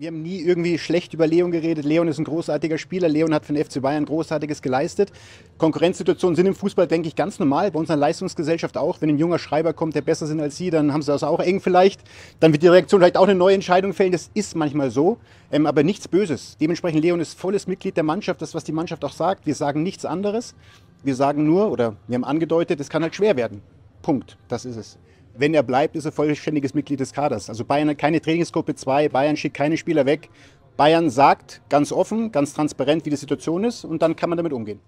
wir haben nie irgendwie schlecht über Leon geredet. Leon ist ein großartiger Spieler. Leon hat für den FC Bayern Großartiges geleistet. Konkurrenzsituationen sind im Fußball, denke ich, ganz normal. Bei unserer Leistungsgesellschaft auch. Wenn ein junger Schreiber kommt, der besser sind als Sie, dann haben Sie das auch eng vielleicht. Dann wird die Reaktion vielleicht auch eine neue Entscheidung fällen. Das ist manchmal so. Ähm, aber nichts Böses. Dementsprechend, Leon ist volles Mitglied der Mannschaft. Das, was die Mannschaft auch sagt. Wir sagen nichts anderes. Wir sagen nur, oder wir haben angedeutet, es kann halt schwer werden. Punkt. Das ist es. Wenn er bleibt, ist er vollständiges Mitglied des Kaders. Also Bayern hat keine Trainingsgruppe 2, Bayern schickt keine Spieler weg. Bayern sagt ganz offen, ganz transparent, wie die Situation ist und dann kann man damit umgehen.